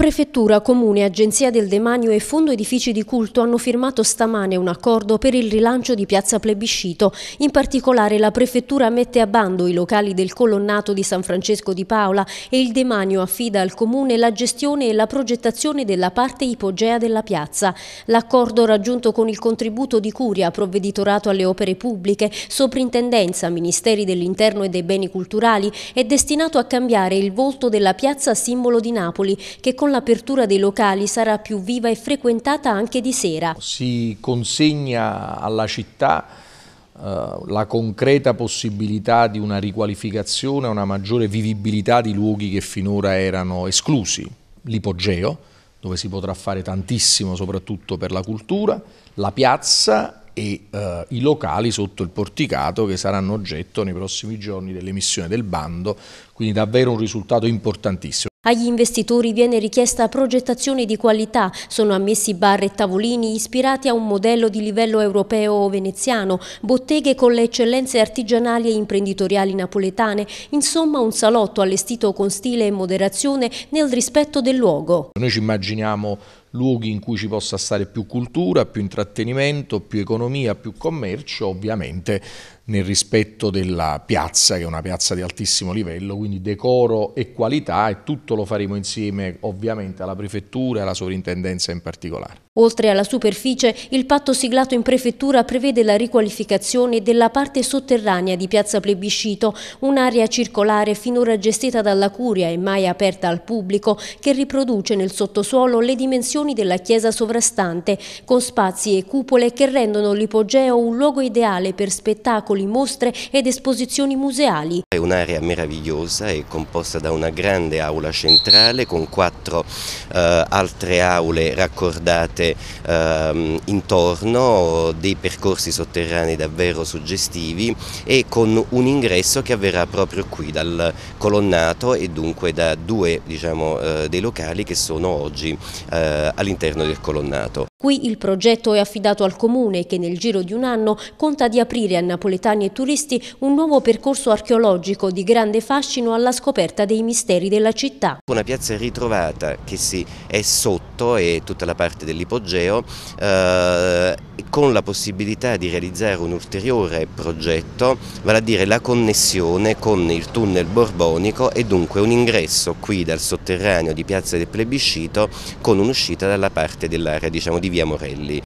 Prefettura, Comune, Agenzia del Demanio e Fondo Edifici di Culto hanno firmato stamane un accordo per il rilancio di Piazza Plebiscito. In particolare la Prefettura mette a bando i locali del colonnato di San Francesco di Paola e il Demanio affida al Comune la gestione e la progettazione della parte ipogea della piazza. L'accordo raggiunto con il contributo di Curia, Provveditorato alle Opere Pubbliche, Soprintendenza, Ministeri dell'Interno e dei Beni Culturali, è destinato a cambiare il volto della piazza simbolo di Napoli, che con con l'apertura dei locali sarà più viva e frequentata anche di sera. Si consegna alla città eh, la concreta possibilità di una riqualificazione, una maggiore vivibilità di luoghi che finora erano esclusi. L'ipogeo, dove si potrà fare tantissimo soprattutto per la cultura, la piazza e eh, i locali sotto il porticato che saranno oggetto nei prossimi giorni dell'emissione del bando, quindi davvero un risultato importantissimo. Agli investitori viene richiesta progettazione di qualità, sono ammessi bar e tavolini ispirati a un modello di livello europeo o veneziano, botteghe con le eccellenze artigianali e imprenditoriali napoletane, insomma un salotto allestito con stile e moderazione nel rispetto del luogo. Noi ci immaginiamo luoghi in cui ci possa stare più cultura, più intrattenimento, più economia, più commercio, ovviamente nel rispetto della piazza, che è una piazza di altissimo livello, quindi decoro e qualità e tutto lo faremo insieme ovviamente alla prefettura e alla sovrintendenza in particolare. Oltre alla superficie, il patto siglato in prefettura prevede la riqualificazione della parte sotterranea di Piazza Plebiscito, un'area circolare finora gestita dalla Curia e mai aperta al pubblico, che riproduce nel sottosuolo le dimensioni della chiesa sovrastante, con spazi e cupole che rendono l'ipogeo un luogo ideale per spettacoli, mostre ed esposizioni museali. È un'area meravigliosa, è composta da una grande aula centrale con quattro eh, altre aule raccordate visibile ehm, intorno, dei percorsi sotterranei davvero suggestivi e con un ingresso che avverrà proprio qui dal colonnato e dunque da due diciamo, eh, dei locali che sono oggi eh, all'interno del colonnato. Qui il progetto è affidato al Comune che nel giro di un anno conta di aprire a napoletani e turisti un nuovo percorso archeologico di grande fascino alla scoperta dei misteri della città. Una piazza ritrovata che si è sotto e tutta la parte dell'ipogeo eh, con la possibilità di realizzare un ulteriore progetto, vale a dire la connessione con il tunnel borbonico e dunque un ingresso qui dal sotterraneo di Piazza del Plebiscito con un'uscita dalla parte dell'area diciamo, di di via Morelli.